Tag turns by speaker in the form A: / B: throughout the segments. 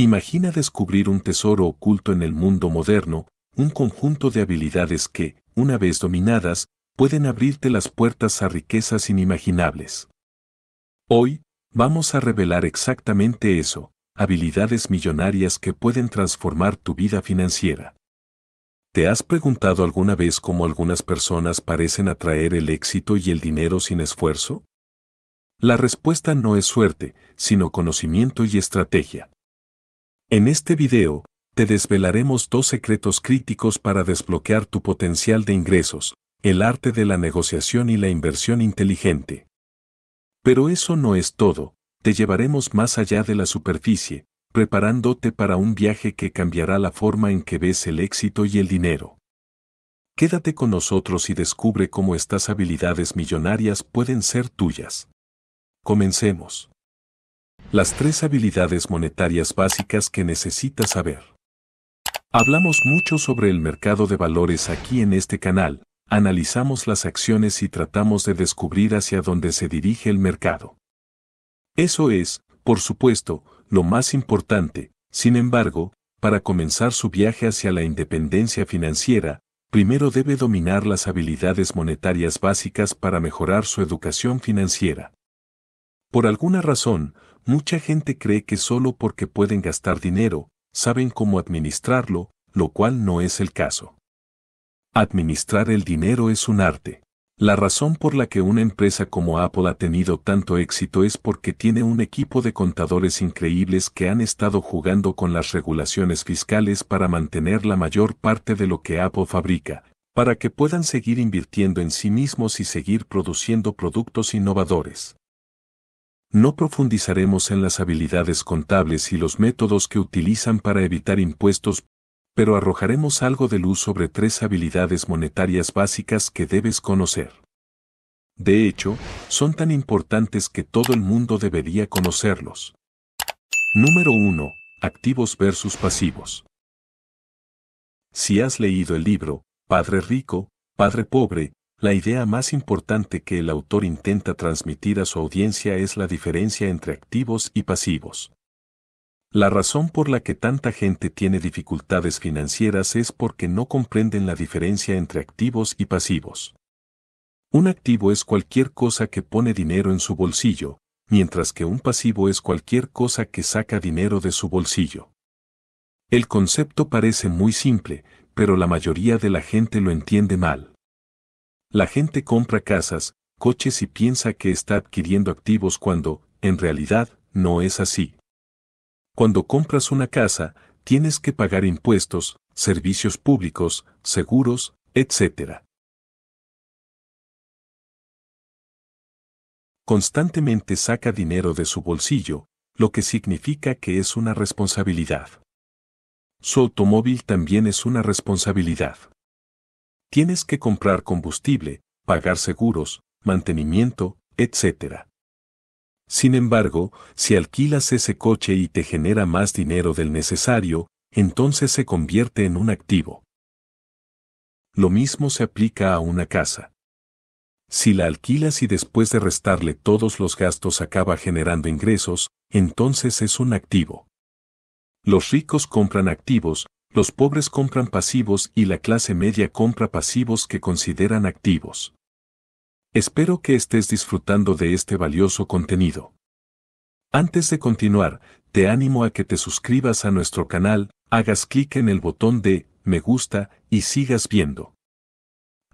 A: Imagina descubrir un tesoro oculto en el mundo moderno, un conjunto de habilidades que, una vez dominadas, pueden abrirte las puertas a riquezas inimaginables. Hoy, vamos a revelar exactamente eso, habilidades millonarias que pueden transformar tu vida financiera. ¿Te has preguntado alguna vez cómo algunas personas parecen atraer el éxito y el dinero sin esfuerzo? La respuesta no es suerte, sino conocimiento y estrategia. En este video, te desvelaremos dos secretos críticos para desbloquear tu potencial de ingresos, el arte de la negociación y la inversión inteligente. Pero eso no es todo, te llevaremos más allá de la superficie, preparándote para un viaje que cambiará la forma en que ves el éxito y el dinero. Quédate con nosotros y descubre cómo estas habilidades millonarias pueden ser tuyas. Comencemos. Las tres habilidades monetarias básicas que necesitas saber. Hablamos mucho sobre el mercado de valores aquí en este canal, analizamos las acciones y tratamos de descubrir hacia dónde se dirige el mercado. Eso es, por supuesto, lo más importante, sin embargo, para comenzar su viaje hacia la independencia financiera, primero debe dominar las habilidades monetarias básicas para mejorar su educación financiera. Por alguna razón, mucha gente cree que solo porque pueden gastar dinero, saben cómo administrarlo, lo cual no es el caso. Administrar el dinero es un arte. La razón por la que una empresa como Apple ha tenido tanto éxito es porque tiene un equipo de contadores increíbles que han estado jugando con las regulaciones fiscales para mantener la mayor parte de lo que Apple fabrica, para que puedan seguir invirtiendo en sí mismos y seguir produciendo productos innovadores no profundizaremos en las habilidades contables y los métodos que utilizan para evitar impuestos, pero arrojaremos algo de luz sobre tres habilidades monetarias básicas que debes conocer. De hecho, son tan importantes que todo el mundo debería conocerlos. Número 1. Activos versus pasivos. Si has leído el libro, Padre Rico, Padre Pobre, la idea más importante que el autor intenta transmitir a su audiencia es la diferencia entre activos y pasivos. La razón por la que tanta gente tiene dificultades financieras es porque no comprenden la diferencia entre activos y pasivos. Un activo es cualquier cosa que pone dinero en su bolsillo, mientras que un pasivo es cualquier cosa que saca dinero de su bolsillo. El concepto parece muy simple, pero la mayoría de la gente lo entiende mal. La gente compra casas, coches y piensa que está adquiriendo activos cuando, en realidad, no es así. Cuando compras una casa, tienes que pagar impuestos, servicios públicos, seguros, etc. Constantemente saca dinero de su bolsillo, lo que significa que es una responsabilidad. Su automóvil también es una responsabilidad. Tienes que comprar combustible, pagar seguros, mantenimiento, etc. Sin embargo, si alquilas ese coche y te genera más dinero del necesario, entonces se convierte en un activo. Lo mismo se aplica a una casa. Si la alquilas y después de restarle todos los gastos acaba generando ingresos, entonces es un activo. Los ricos compran activos, los pobres compran pasivos y la clase media compra pasivos que consideran activos. Espero que estés disfrutando de este valioso contenido. Antes de continuar, te animo a que te suscribas a nuestro canal, hagas clic en el botón de me gusta y sigas viendo.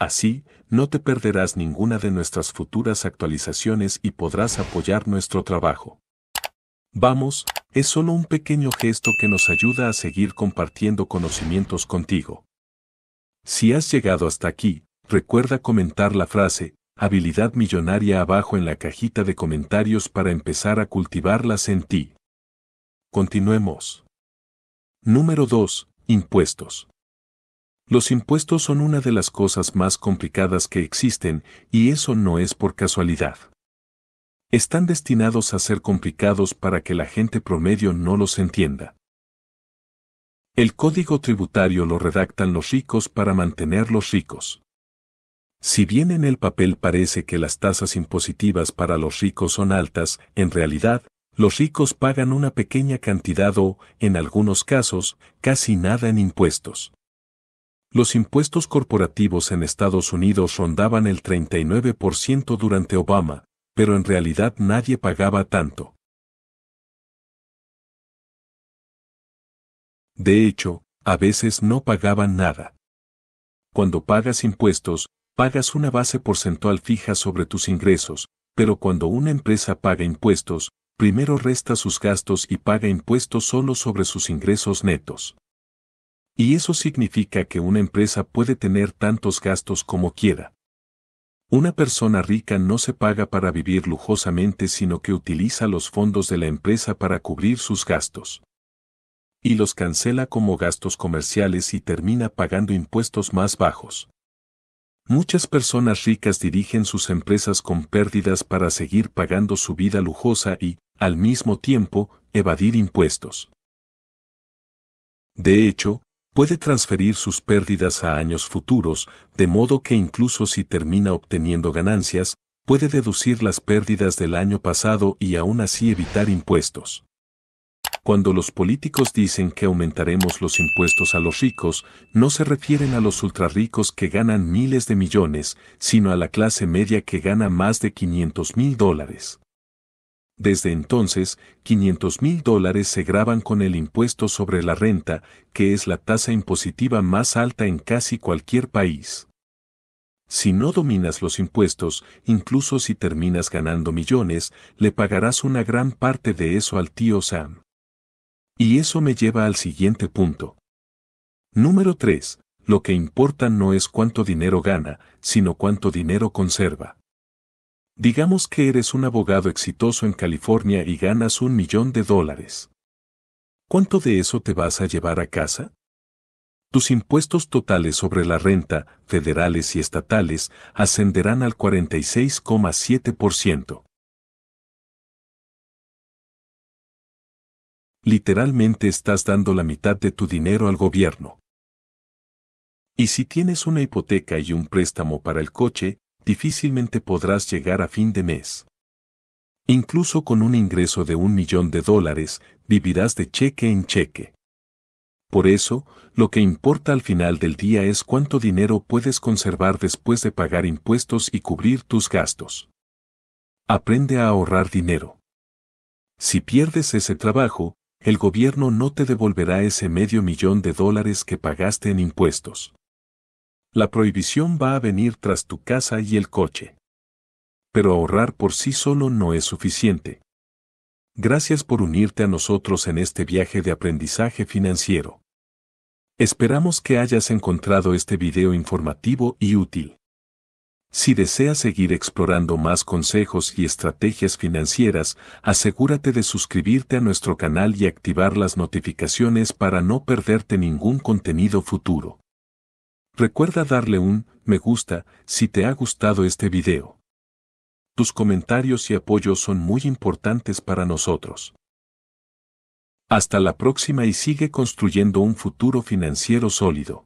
A: Así, no te perderás ninguna de nuestras futuras actualizaciones y podrás apoyar nuestro trabajo. Vamos, es solo un pequeño gesto que nos ayuda a seguir compartiendo conocimientos contigo. Si has llegado hasta aquí, recuerda comentar la frase, habilidad millonaria abajo en la cajita de comentarios para empezar a cultivarlas en ti. Continuemos. Número 2. Impuestos. Los impuestos son una de las cosas más complicadas que existen, y eso no es por casualidad están destinados a ser complicados para que la gente promedio no los entienda. El código tributario lo redactan los ricos para mantenerlos ricos. Si bien en el papel parece que las tasas impositivas para los ricos son altas, en realidad, los ricos pagan una pequeña cantidad o, en algunos casos, casi nada en impuestos. Los impuestos corporativos en Estados Unidos rondaban el 39% durante Obama, pero en realidad nadie pagaba tanto. De hecho, a veces no pagaban nada. Cuando pagas impuestos, pagas una base porcentual fija sobre tus ingresos, pero cuando una empresa paga impuestos, primero resta sus gastos y paga impuestos solo sobre sus ingresos netos. Y eso significa que una empresa puede tener tantos gastos como quiera. Una persona rica no se paga para vivir lujosamente sino que utiliza los fondos de la empresa para cubrir sus gastos. Y los cancela como gastos comerciales y termina pagando impuestos más bajos. Muchas personas ricas dirigen sus empresas con pérdidas para seguir pagando su vida lujosa y, al mismo tiempo, evadir impuestos. De hecho, puede transferir sus pérdidas a años futuros, de modo que incluso si termina obteniendo ganancias, puede deducir las pérdidas del año pasado y aún así evitar impuestos. Cuando los políticos dicen que aumentaremos los impuestos a los ricos, no se refieren a los ultrarricos que ganan miles de millones, sino a la clase media que gana más de 500 mil dólares. Desde entonces, 500 mil dólares se graban con el impuesto sobre la renta, que es la tasa impositiva más alta en casi cualquier país. Si no dominas los impuestos, incluso si terminas ganando millones, le pagarás una gran parte de eso al tío Sam. Y eso me lleva al siguiente punto. Número 3. Lo que importa no es cuánto dinero gana, sino cuánto dinero conserva. Digamos que eres un abogado exitoso en California y ganas un millón de dólares. ¿Cuánto de eso te vas a llevar a casa? Tus impuestos totales sobre la renta, federales y estatales, ascenderán al 46,7%. Literalmente estás dando la mitad de tu dinero al gobierno. Y si tienes una hipoteca y un préstamo para el coche, difícilmente podrás llegar a fin de mes. Incluso con un ingreso de un millón de dólares, vivirás de cheque en cheque. Por eso, lo que importa al final del día es cuánto dinero puedes conservar después de pagar impuestos y cubrir tus gastos. Aprende a ahorrar dinero. Si pierdes ese trabajo, el gobierno no te devolverá ese medio millón de dólares que pagaste en impuestos. La prohibición va a venir tras tu casa y el coche. Pero ahorrar por sí solo no es suficiente. Gracias por unirte a nosotros en este viaje de aprendizaje financiero. Esperamos que hayas encontrado este video informativo y útil. Si deseas seguir explorando más consejos y estrategias financieras, asegúrate de suscribirte a nuestro canal y activar las notificaciones para no perderte ningún contenido futuro. Recuerda darle un me gusta si te ha gustado este video. Tus comentarios y apoyo son muy importantes para nosotros. Hasta la próxima y sigue construyendo un futuro financiero sólido.